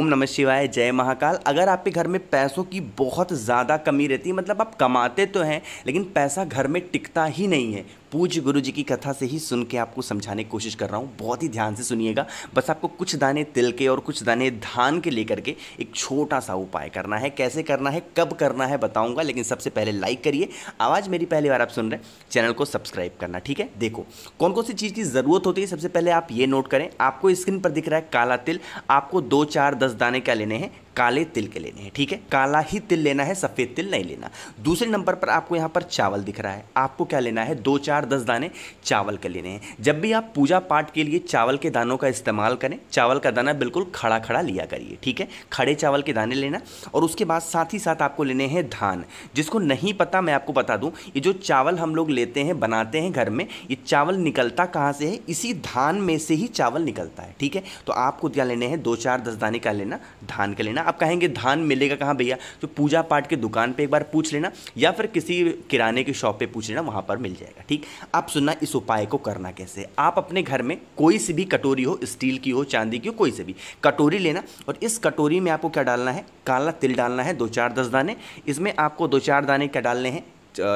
ओम नमः शिवाय जय महाकाल अगर आपके घर में पैसों की बहुत ज़्यादा कमी रहती है मतलब आप कमाते तो हैं लेकिन पैसा घर में टिकता ही नहीं है पूज्य गुरु जी की कथा से ही सुन के आपको समझाने की कोशिश कर रहा हूँ बहुत ही ध्यान से सुनिएगा बस आपको कुछ दाने तिल के और कुछ दाने धान के लेकर के एक छोटा सा उपाय करना है कैसे करना है कब करना है बताऊँगा लेकिन सबसे पहले लाइक करिए आवाज़ मेरी पहली बार आप सुन रहे हैं चैनल को सब्सक्राइब करना ठीक है देखो कौन कौन सी चीज़ की ज़रूरत होती है सबसे पहले आप ये नोट करें आपको स्क्रीन पर दिख रहा है काला तिल आपको दो चार दस दाने क्या लेने हैं काले तिल के लेने हैं ठीक है काला ही तिल लेना है सफ़ेद तिल नहीं लेना दूसरे नंबर पर आपको यहाँ पर चावल दिख रहा है आपको क्या लेना है दो चार दस दाने चावल के लेने हैं जब भी आप पूजा पाठ के लिए चावल के दानों का इस्तेमाल करें चावल का दाना बिल्कुल खड़ा खड़ा लिया करिए ठीक है खड़े चावल के दाने लेना और उसके बाद साथ ही साथ आपको लेने हैं धान जिसको नहीं पता मैं आपको बता दूँ ये जो चावल हम लोग लेते हैं बनाते हैं घर में ये चावल निकलता कहाँ से है इसी धान में से ही चावल निकलता है ठीक है तो आपको क्या लेने हैं दो चार दस दाने का क्या लेना धान का लेना आप कहेंगे धान मिलेगा कहाँ भैया तो पूजा पाठ की दुकान पर एक बार पूछ लेना या फिर किसी किराने की शॉप पर पूछ लेना वहाँ पर मिल जाएगा ठीक आप सुनना इस उपाय को करना कैसे आप अपने घर में कोई सी भी कटोरी हो स्टील की हो चांदी की हो कोई से भी कटोरी लेना और इस कटोरी में आपको क्या डालना है काला तिल डालना है दो चार दस दाने इसमें आपको दो चार दाने क्या डालने हैं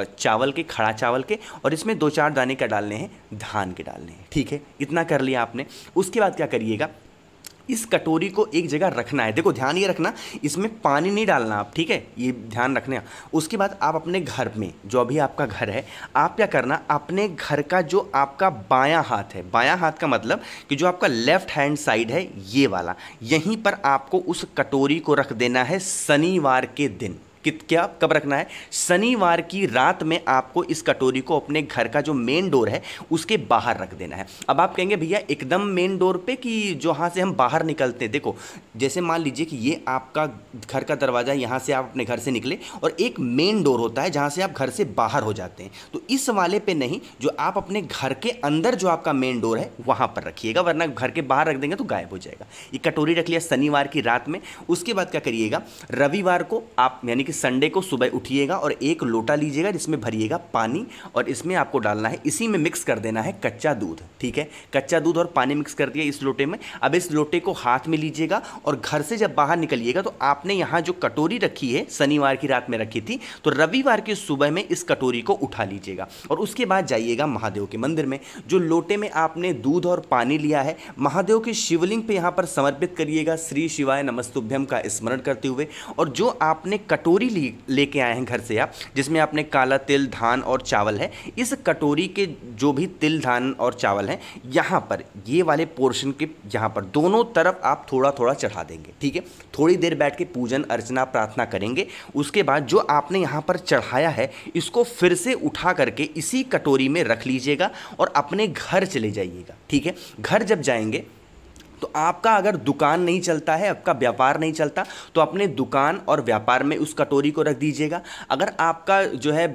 चावल के खड़ा चावल के और इसमें दो चार दाने क्या डालने हैं धान के डालने हैं ठीक है इतना कर लिया आपने उसके बाद क्या करिएगा इस कटोरी को एक जगह रखना है देखो ध्यान ये रखना इसमें पानी नहीं डालना आप ठीक है ये ध्यान रखना उसके बाद आप अपने घर में जो अभी आपका घर है आप क्या करना अपने घर का जो आपका बायां हाथ है बायां हाथ का मतलब कि जो आपका लेफ्ट हैंड साइड है ये वाला यहीं पर आपको उस कटोरी को रख देना है शनिवार के दिन कित क्या कब रखना है शनिवार की रात में आपको इस कटोरी को अपने घर का जो मेन डोर है उसके बाहर रख देना है अब आप कहेंगे भैया एकदम मेन डोर पे कि जहाँ से हम बाहर निकलते हैं देखो जैसे मान लीजिए कि ये आपका घर का दरवाज़ा है यहाँ से आप अपने घर से निकले और एक मेन डोर होता है जहाँ से आप घर से बाहर हो जाते हैं तो इस वाले पे नहीं जो आप अपने घर के अंदर जो आपका मेन डोर है वहाँ पर रखिएगा वरना घर के बाहर रख देंगे तो गायब हो जाएगा ये कटोरी रख लिया शनिवार की रात में उसके बाद क्या करिएगा रविवार को आप यानी कि संडे को सुबह उठिएगा और एक लोटा लीजिएगा जिसमें भरिएगा पानी और इसमें आपको डालना है इसी में मिक्स कर देना है कच्चा दूध ठीक है कच्चा दूध और पानी मिक्स कर दिया इस लोटे में अब इस लोटे को हाथ में लीजिएगा और घर से जब बाहर निकलिएगा तो आपने यहाँ जो कटोरी रखी है शनिवार की रात में रखी थी तो रविवार की सुबह में इस कटोरी को उठा लीजिएगा और उसके बाद जाइएगा महादेव के मंदिर में जो लोटे में आपने दूध और पानी लिया है महादेव के शिवलिंग पे यहाँ पर समर्पित करिएगा श्री शिवाय नमस्तुभ्यम का स्मरण करते हुए और जो आपने कटोरी कटोरी लेके आए हैं घर से आप जिसमें आपने काला तिल धान और चावल है इस कटोरी के जो भी तिल धान और चावल हैं यहाँ पर ये वाले पोर्शन के यहाँ पर दोनों तरफ आप थोड़ा थोड़ा चढ़ा देंगे ठीक है थोड़ी देर बैठ के पूजन अर्चना प्रार्थना करेंगे उसके बाद जो आपने यहाँ पर चढ़ाया है इसको फिर से उठा करके इसी कटोरी में रख लीजिएगा और अपने घर चले जाइएगा ठीक है घर जब जाएंगे तो आपका अगर दुकान नहीं चलता है आपका व्यापार नहीं चलता तो अपने दुकान और व्यापार में उस कटोरी को रख दीजिएगा अगर आपका जो है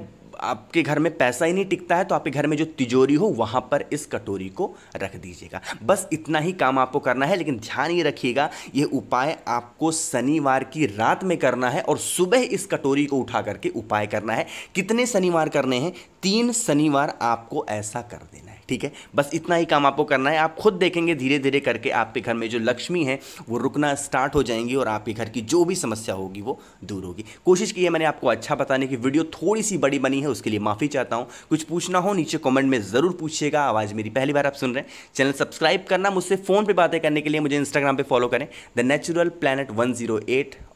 आपके घर में पैसा ही नहीं टिकता है तो आपके घर में जो तिजोरी हो वहाँ पर इस कटोरी को रख दीजिएगा बस इतना ही काम आपको करना है लेकिन ध्यान ये रखिएगा ये उपाय आपको शनिवार की रात में करना है और सुबह इस कटोरी को उठा करके उपाय करना है कितने शनिवार करने हैं तीन शनिवार आपको ऐसा कर देना है ठीक है बस इतना ही काम आपको करना है आप खुद देखेंगे धीरे धीरे करके आपके घर में जो लक्ष्मी है वो रुकना स्टार्ट हो जाएंगी और आपके घर की जो भी समस्या होगी वो दूर होगी कोशिश की है मैंने आपको अच्छा बताने की वीडियो थोड़ी सी बड़ी बनी है उसके लिए माफ़ी चाहता हूँ कुछ पूछना हो नीचे कॉमेंट में ज़रूर पूछिएगा आवाज़ मेरी पहली बार आप सुन रहे हैं चैनल सब्सक्राइब करना मुझसे फ़ोन पर बातें करने के लिए मुझे इंस्टाग्राम पर फॉलो करें द नेचुरल प्लानट वन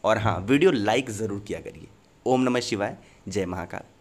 और हाँ वीडियो लाइक ज़रूर किया करिए ओम नमः शिवाय जय महाकाल